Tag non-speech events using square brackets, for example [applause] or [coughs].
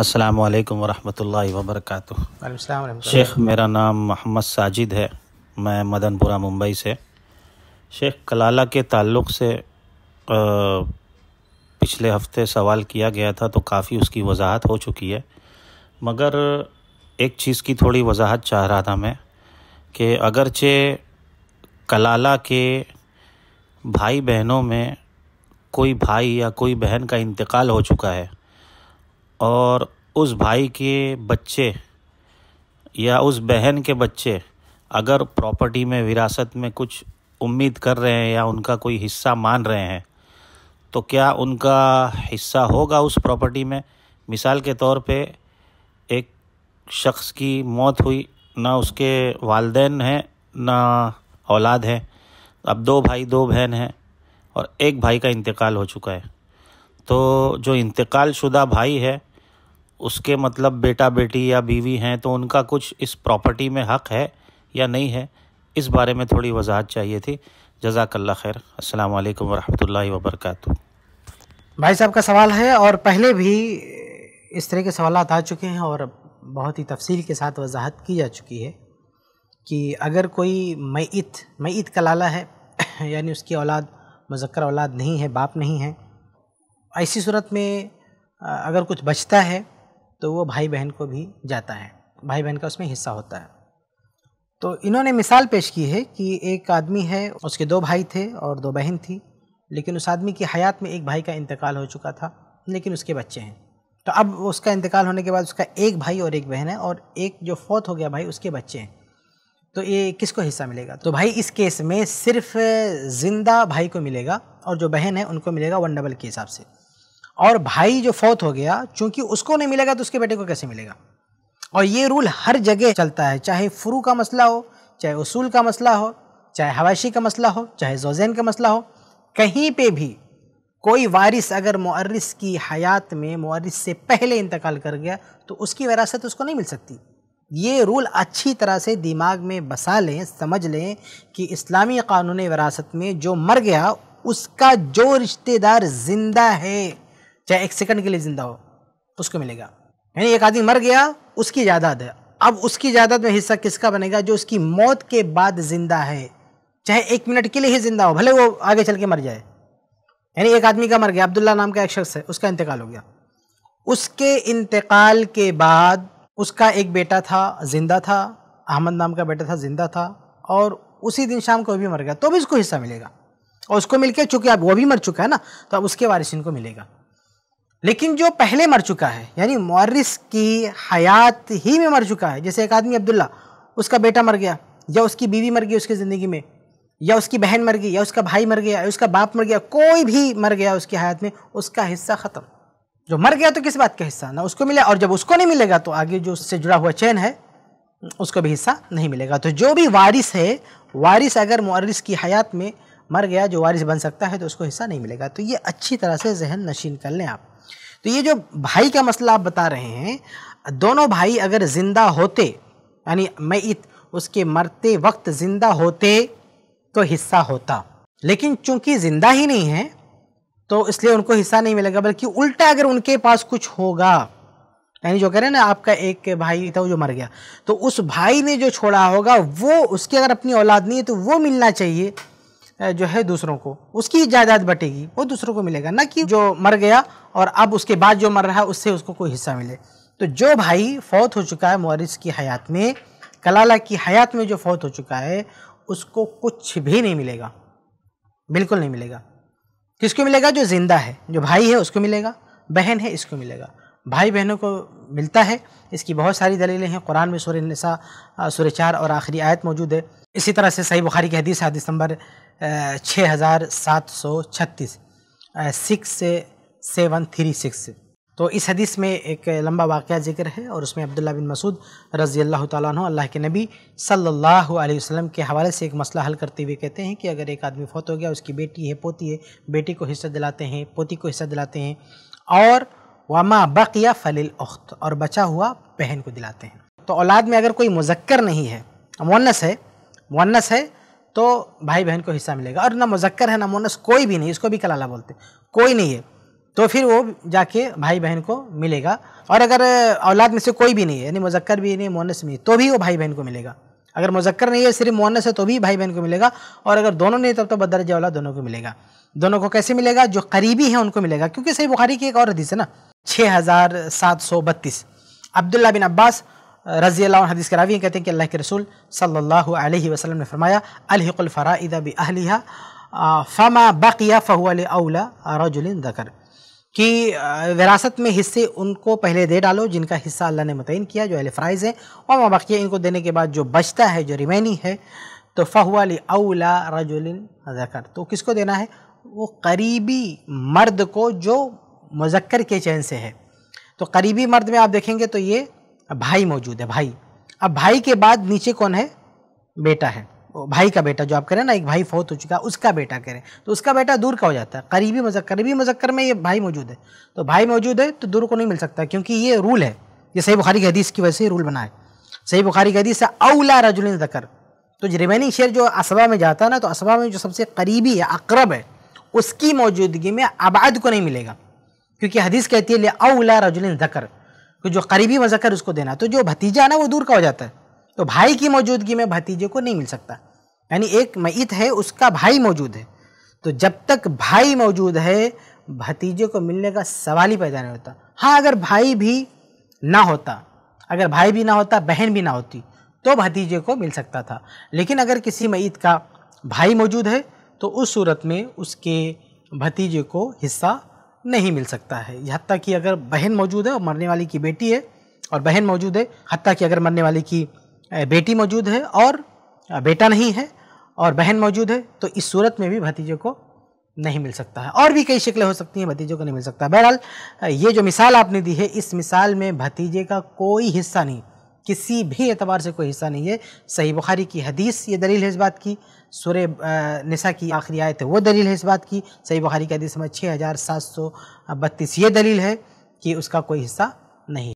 अस्सलाम वालेकुम रहमतुल्लाहि व बरकातुहू शेख मेरा नाम मोहम्मद साजिद है मैं मदनपुरा मुंबई से शेख कलाला के ताल्लुक़ से आ, पिछले हफ्ते सवाल किया गया था तो काफ़ी उसकी वजाहत हो चुकी है मगर एक चीज़ की थोड़ी वजाहत चाह रहा था मैं कि अगरचे कलाला के भाई बहनों में कोई भाई या कोई बहन का इंतकाल हो चुका है और उस भाई के बच्चे या उस बहन के बच्चे अगर प्रॉपर्टी में विरासत में कुछ उम्मीद कर रहे हैं या उनका कोई हिस्सा मान रहे हैं तो क्या उनका हिस्सा होगा उस प्रॉपर्टी में मिसाल के तौर पे एक शख्स की मौत हुई ना उसके वालदेन हैं ना औलाद है अब दो भाई दो बहन हैं और एक भाई का इंतकाल हो चुका है तो जो इंतकाल शुदा भाई है उसके मतलब बेटा बेटी या बीवी हैं तो उनका कुछ इस प्रॉपर्टी में हक़ है या नहीं है इस बारे में थोड़ी वजाहत चाहिए थी जजाकल्ला खैर अस्सलाम वरहल वबरक भाई साहब का सवाल है और पहले भी इस तरह के सवाल आ चुके हैं और बहुत ही तफसील के साथ वजाहत की जा चुकी है कि अगर कोई मईत मईत का लाला है [coughs] यानी उसकी औलाद मुजक्र औलाद नहीं है बाप नहीं है ऐसी सूरत में अगर कुछ बचता है तो वो भाई बहन को भी जाता है भाई बहन का उसमें हिस्सा होता है तो इन्होंने मिसाल पेश की है कि एक आदमी है उसके दो भाई थे और दो बहन थी लेकिन उस आदमी की हयात में एक भाई का इंतकाल हो चुका था लेकिन उसके बच्चे हैं तो अब उसका इंतकाल होने के बाद उसका एक भाई और एक बहन है और एक जो फौत हो गया भाई उसके बच्चे हैं तो ये किसको हिस्सा मिलेगा तो भाई इस केस में सिर्फ ज़िंदा भाई को मिलेगा और जो बहन है उनको मिलेगा वन डबल के हिसाब से और भाई जो फौत हो गया चूंकि उसको नहीं मिलेगा तो उसके बेटे को कैसे मिलेगा और ये रूल हर जगह चलता है चाहे फ्रू का मसला हो चाहे उसूल का मसला हो चाहे हवाशी का मसला हो चाहे जोजैन का मसला हो कहीं पे भी कोई वारिस अगर मर्रस की हयात में मर्रस से पहले इंतकाल कर गया तो उसकी विरासत उसको नहीं मिल सकती ये रूल अच्छी तरह से दिमाग में बसा लें समझ लें कि इस्लामी कानून विरासत में जो मर गया उसका जो रिश्तेदार ज़िंदा है चाहे एक सेकंड के लिए ज़िंदा हो उसको मिलेगा यानी एक आदमी मर गया उसकी जायदाद है अब उसकी जायदाद में हिस्सा किसका बनेगा जो उसकी मौत के बाद ज़िंदा है चाहे एक मिनट के लिए ही ज़िंदा हो भले वो आगे चल के मर जाए यानी एक आदमी का मर गया अब्दुल्ला नाम का एक शख्स है उसका इंतकाल हो गया उसके इंतकाल के बाद उसका एक बेटा था ज़िंदा था अहमद नाम का बेटा था ज़िंदा था और उसी दिन शाम को भी मर गया तो भी उसको हिस्सा मिलेगा और उसको मिलकर चूँकि अब वो भी मर चुका है ना तो अब उसके वारिस इनको मिलेगा लेकिन जो पहले मर चुका है यानी मॉरिस की हयात ही में मर चुका है जैसे एक आदमी अब्दुल्ला उसका बेटा मर गया या उसकी बीवी मर गई उसकी ज़िंदगी में या उसकी बहन मर गई या उसका भाई मर गया या उसका बाप मर गया कोई भी मर गया उसकी हयात में उसका हिस्सा ख़त्म जो मर गया तो किस बात का हिस्सा ना उसको मिला और जब उसको नहीं मिलेगा तो आगे जो उससे जुड़ा हुआ चैन है उसको भी हिस्सा नहीं मिलेगा तो जो भी वारिस है वारिस अगर वारिस की हयात में मर गया जो वारिस बन सकता है तो उसको हिस्सा नहीं मिलेगा तो ये अच्छी तरह से जहन नशीन कर लें आप तो ये जो भाई का मसला आप बता रहे हैं दोनों भाई अगर ज़िंदा होते यानी मैत उसके मरते वक्त ज़िंदा होते तो हिस्सा होता लेकिन चूंकि ज़िंदा ही नहीं है तो इसलिए उनको हिस्सा नहीं मिलेगा बल्कि उल्टा अगर उनके पास कुछ होगा यानी जो कह रहे हैं ना आपका एक भाई था जो मर गया तो उस भाई ने जो छोड़ा होगा वो उसकी अगर अपनी औलाद नहीं है तो वो मिलना चाहिए जो है दूसरों को उसकी जायदाद बटेगी वो दूसरों को मिलेगा ना कि जो मर गया और अब उसके बाद जो मर रहा है उससे उसको कोई हिस्सा मिले तो जो भाई फौत हो चुका है मौरिस की हयात में कलाला की हयात में जो फौत हो चुका है उसको कुछ भी नहीं मिलेगा बिल्कुल नहीं मिलेगा किसको मिलेगा जो ज़िंदा है जो भाई है उसको मिलेगा बहन है इसको मिलेगा भाई बहनों को मिलता है इसकी बहुत सारी दलीलें हैं कुरान में सुरसा नसा चार और आखिरी आयत मौजूद है इसी तरह से सही बुखारी की हदीस है दिसंबर छः हज़ार सात सौ छत्तीस सिक्स सेवन थ्री सिक्स तो इस हदीस में एक लंबा वाक़ जिक्र है और उसमें अब्दुल्ला बिन मसूद रज़ी अल्लाह तु अल्लाह के नबी सल्लल्लाहु अलैहि वसल्लम के हवाले से एक मसला हल करते हुए कहते हैं कि अगर एक आदमी फोत हो गया उसकी बेटी है पोती है बेटी को हिस्सा दिलाते हैं पोती को हिस्सा दिलाते हैं और वामा बकिया फलिल उख्त और बचा हुआ बहन को दिलाते हैं तो औलाद में अगर कोई मुजक्कर नहीं है मुन्नस है मुन्नस है तो भाई बहन को हिस्सा मिलेगा और ना मुजक्कर है ना मोनस कोई भी नहीं इसको भी कलाला बोलते कोई नहीं है तो फिर वो जाके भाई बहन को मिलेगा और अगर औलाद में से कोई भी नहीं है यानी मुजक्कर भी नहीं मोनस में तो भी वो भाई बहन को मिलेगा अगर मुजक्कर नहीं है सिर्फ मोनस है तो भी भाई बहन को मिलेगा और अगर दोनों नहीं तब तो बदरज औलाद दोनों को मिलेगा दोनों को कैसे मिलेगा जो करीबी है उनको मिलेगा क्योंकि सही बुखारी की एक और हदीस है ना छः हज़ार सात सौ बत्तीस अब्दुल्ला बिन अब्बास रजी अल्लाह हदीस के रावी कहते हैं कि अल्लाह के रसूल सल्लल्लाहु अलैहि वसल्लम ने फरमाया अलहकुल फ़राइदा बी फ़मा बकिया फ़हुअल अवला रजुल दकर कि विरासत में हिस्से उनको पहले दे डालो जिनका हिस्सा अल्लाह ने मुतन किया जो अलफ्राइज़ हैं और माबाकिया इनको देने के बाद जो बचता है जो रिमेनिंग है तो फ़हुआ अवला रजुलिन जकर तो किसको देना है वो करीबी मर्द को जो मुजक्कर के चैन से है तो करीबी मर्द में आप देखेंगे तो ये भाई मौजूद है भाई अब भाई के बाद नीचे कौन है बेटा है भाई का बेटा जो आप करें ना एक भाई फौत हो चुका है उसका बेटा करें तो उसका बेटा दूर का हो जाता है करीबी मजक करीबी मजक्कर में ये भाई मौजूद है तो भाई मौजूद है तो दूर को नहीं मिल सकता क्योंकि ये रूल है ये सही बुखारी की हदीस की वजह से रूल बना है सही बुखारी की हदीस है अवला रजुल जकर तो रिमेनिंग शेयर जो असबा में जाता है ना तो असबा में जो सबसे करीबी है अकरब है उसकी मौजूदगी में आबाद को नहीं मिलेगा क्योंकि हदीस कहती है ले अवला रजुल जकर तो जो करीबी मजक्कर उसको देना तो जो भतीजा है ना वो दूर का हो जाता है तो भाई की मौजूदगी में भतीजे को नहीं मिल सकता यानी एक मईत है उसका भाई मौजूद है तो जब तक भाई मौजूद है भतीजे को मिलने का सवाल ही पैदा नहीं होता हाँ अगर भाई भी ना होता अगर भाई भी ना होता बहन भी ना होती तो भतीजे को मिल सकता था लेकिन अगर किसी मईत का भाई मौजूद है तो उस सूरत में उसके भतीजे को हिस्सा नहीं मिल सकता है हती कि अगर बहन मौजूद है और मरने वाली की बेटी है और बहन मौजूद है हती कि अगर मरने वाली की बेटी मौजूद है और बेटा नहीं है और बहन मौजूद है तो इस सूरत में भी भतीजे को नहीं मिल सकता है और भी कई शक्लें हो सकती हैं भतीजे को नहीं मिल सकता बहरहाल ये जो मिसाल आपने दी है इस मिसाल में भतीजे का कोई हिस्सा नहीं किसी भी एतबार से कोई हिस्सा नहीं है सही बुखारी की हदीस ये दलील है इस बात की सुर निसा की आखिरी आयत है वो दलील है इस बात की सही बुखारी की हदीस में छः हज़ार सात सौ बत्तीस ये दलील है कि उसका कोई हिस्सा नहीं